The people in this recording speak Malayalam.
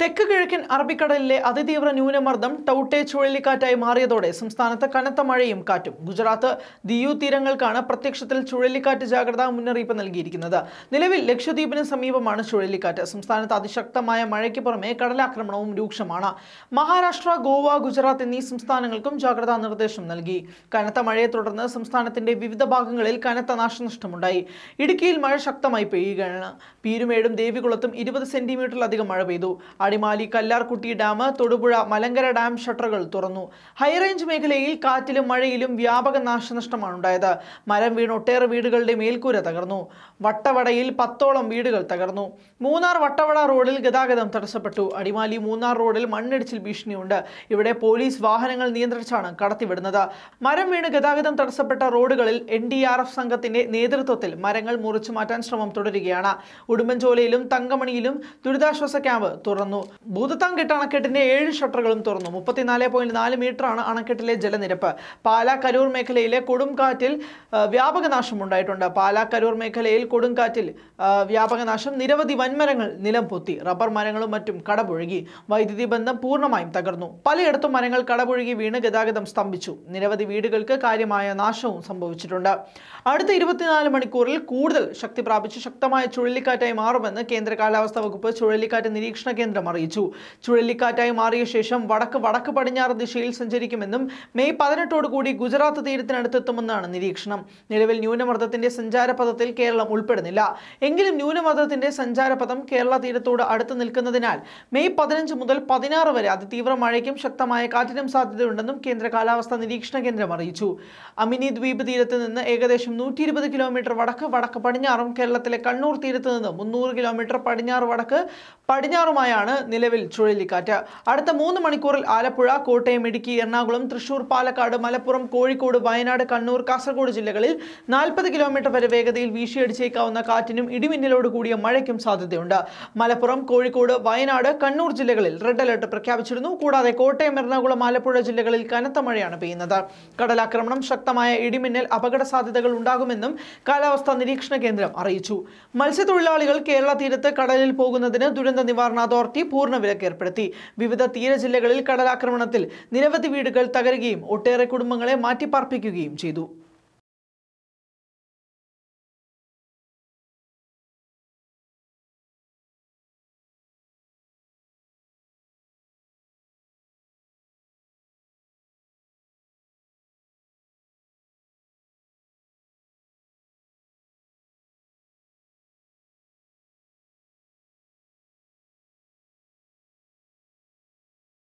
തെക്ക് കിഴക്കൻ അറബിക്കടലിലെ അതിതീവ്ര ന്യൂനമർദ്ദം ടൌട്ടെ ചുഴലിക്കാറ്റായി മാറിയതോടെ സംസ്ഥാനത്ത് കനത്ത മഴയും കാറ്റും ഗുജറാത്ത് ദിയു തീരങ്ങൾക്കാണ് പ്രത്യക്ഷത്തിൽ ചുഴലിക്കാറ്റ് ജാഗ്രതാ മുന്നറിയിപ്പ് നൽകിയിരിക്കുന്നത് നിലവിൽ ലക്ഷദ്വീപിന് സമീപമാണ് ചുഴലിക്കാറ്റ് സംസ്ഥാനത്ത് അതിശക്തമായ മഴയ്ക്ക് പുറമെ കടലാക്രമണവും രൂക്ഷമാണ് മഹാരാഷ്ട്ര ഗോവ ഗുജറാത്ത് എന്നീ സംസ്ഥാനങ്ങൾക്കും ജാഗ്രതാ നിർദ്ദേശം നൽകി കനത്ത മഴയെ തുടർന്ന് സംസ്ഥാനത്തിന്റെ വിവിധ ഭാഗങ്ങളിൽ കനത്ത നാശനഷ്ടമുണ്ടായി ഇടുക്കിയിൽ മഴ ശക്തമായി പെയ്യുകയാണ് പീരുമേടും ദേവികുളത്തും ഇരുപത് സെന്റിമീറ്ററിലധികം മഴ പെയ്തു അടിമാലി കല്ലാർകുട്ടി ഡാം തൊടുപുഴ മലങ്കര ഡാം ഷട്ടറുകൾ തുറന്നു ഹൈറേഞ്ച് മേഖലയിൽ കാറ്റിലും മഴയിലും വ്യാപക നാശനഷ്ടമാണ് ഉണ്ടായത് മരം വീണ് ഒട്ടേറെ വീടുകളുടെ മേൽക്കൂര തകർന്നു വട്ടവടയിൽ പത്തോളം വീടുകൾ തകർന്നു മൂന്നാർ വട്ടവട റോഡിൽ ഗതാഗതം തടസ്സപ്പെട്ടു അടിമാലി മൂന്നാർ റോഡിൽ മണ്ണിടിച്ചിൽ ഭീഷണിയുണ്ട് ഇവിടെ പോലീസ് വാഹനങ്ങൾ നിയന്ത്രിച്ചാണ് കടത്തിവിടുന്നത് മരം വീണ് ഗതാഗതം തടസ്സപ്പെട്ട റോഡുകളിൽ എൻ ഡി ആർ എഫ് സംഘത്തിന്റെ നേതൃത്വത്തിൽ മരങ്ങൾ മുറിച്ചു മാറ്റാൻ ശ്രമം തുടരുകയാണ് ഉടുമ്പൻചോലയിലും തങ്കമണിയിലും ദുരിതാശ്വാസ ക്യാമ്പ് തുറന്നു തുറന്നു ഭൂതത്താംകെട്ട് അണക്കെട്ടിന്റെ ഏഴ് ഷട്ടറുകളും തുറന്നു മുപ്പത്തിനാല് പോയിന്റ് നാല് മീറ്ററാണ് അണക്കെട്ടിലെ ജലനിരപ്പ് പാലാ കരൂർ മേഖലയിലെ കൊടുങ്കാറ്റിൽ വ്യാപക നാശം ഉണ്ടായിട്ടുണ്ട് പാലാ കരൂർ മേഖലയിൽ കൊടുങ്കാറ്റിൽ വ്യാപക നാശം നിരവധി വൻമരങ്ങൾ നിലം പൊത്തി റബ്ബർ മരങ്ങളും മറ്റും കടപുഴകി വൈദ്യുതി ബന്ധം പൂർണ്ണമായും തകർന്നു പലയിടത്തും മരങ്ങൾ കടപുഴകി വീണ് ഗതാഗതം സ്തംഭിച്ചു നിരവധി വീടുകൾക്ക് കാര്യമായ നാശവും സംഭവിച്ചിട്ടുണ്ട് അടുത്ത ഇരുപത്തിനാല് മണിക്കൂറിൽ കൂടുതൽ ശക്തി പ്രാപിച്ച് ശക്തമായ ചുഴലിക്കാറ്റായി മാറുമെന്ന് കേന്ദ്ര കാലാവസ്ഥാ വകുപ്പ് ചുഴലിക്കാറ്റ് നിരീക്ഷണ കേന്ദ്രം അറിയിച്ചു ചുഴലിക്കാറ്റായി മാറിയ ശേഷം വടക്ക് വടക്ക് പടിഞ്ഞാറ് ദിശയിൽ സഞ്ചരിക്കുമെന്നും മെയ് പതിനെട്ടോടുകൂടി ഗുജറാത്ത് തീരത്തിനടുത്തെത്തുമെന്നാണ് നിരീക്ഷണം നിലവിൽ ന്യൂനമർദ്ദത്തിന്റെ സഞ്ചാരപഥത്തിൽ കേരളം ഉൾപ്പെടുന്നില്ല എങ്കിലും ന്യൂനമർദ്ദത്തിന്റെ സഞ്ചാരപഥം കേരള തീരത്തോട് അടുത്ത് നിൽക്കുന്നതിനാൽ മെയ് പതിനഞ്ച് മുതൽ പതിനാറ് വരെ അതിതീവ്ര മഴയ്ക്കും ശക്തമായ കാറ്റിനും സാധ്യതയുണ്ടെന്നും കേന്ദ്ര കാലാവസ്ഥാ നിരീക്ഷണ കേന്ദ്രം അറിയിച്ചു അമിനി ദ്വീപ് തീരത്ത് നിന്ന് ഏകദേശം നൂറ്റി ഇരുപത് കിലോമീറ്റർ വടക്ക് വടക്ക് പടിഞ്ഞാറും കേരളത്തിലെ കണ്ണൂർ തീരത്ത് നിന്ന് മുന്നൂറ് കിലോമീറ്റർ പടിഞ്ഞാറ് വടക്ക് പടിഞ്ഞാറുമായാണ് നിലവിൽ ചുഴലിക്കാറ്റ് അടുത്ത മൂന്ന് മണിക്കൂറിൽ ആലപ്പുഴ കോട്ടയം ഇടുക്കി എറണാകുളം തൃശൂർ പാലക്കാട് മലപ്പുറം കോഴിക്കോട് വയനാട് കണ്ണൂർ കാസർഗോഡ് ജില്ലകളിൽ നാൽപ്പത് കിലോമീറ്റർ വരെ വേഗതയിൽ വീശിയടിച്ചേക്കാവുന്ന കാറ്റിനും ഇടിമിന്നലോട് കൂടിയ മഴയ്ക്കും സാധ്യതയുണ്ട് മലപ്പുറം കോഴിക്കോട് വയനാട് കണ്ണൂർ ജില്ലകളിൽ റെഡ് അലർട്ട് പ്രഖ്യാപിച്ചിരുന്നു കൂടാതെ കോട്ടയം എറണാകുളം ആലപ്പുഴ ജില്ലകളിൽ കനത്ത മഴയാണ് പെയ്യുന്നത് കടലാക്രമണം ശക്തമായ ഇടിമിന്നൽ അപകട സാധ്യതകൾ ഉണ്ടാകുമെന്നും കാലാവസ്ഥാ നിരീക്ഷണ കേന്ദ്രം അറിയിച്ചു മത്സ്യത്തൊഴിലാളികൾ കേരള തീരത്ത് കടലിൽ പോകുന്നതിന് ദുരന്ത നിവാരണ അതോറിറ്റി പൂർണ്ണ വിലക്ക് ഏർപ്പെടുത്തി വിവിധ തീര ജില്ലകളിൽ കടലാക്രമണത്തിൽ നിരവധി വീടുകൾ തകരുകയും ഒട്ടേറെ കുടുംബങ്ങളെ മാറ്റിപ്പാർപ്പിക്കുകയും ചെയ്തു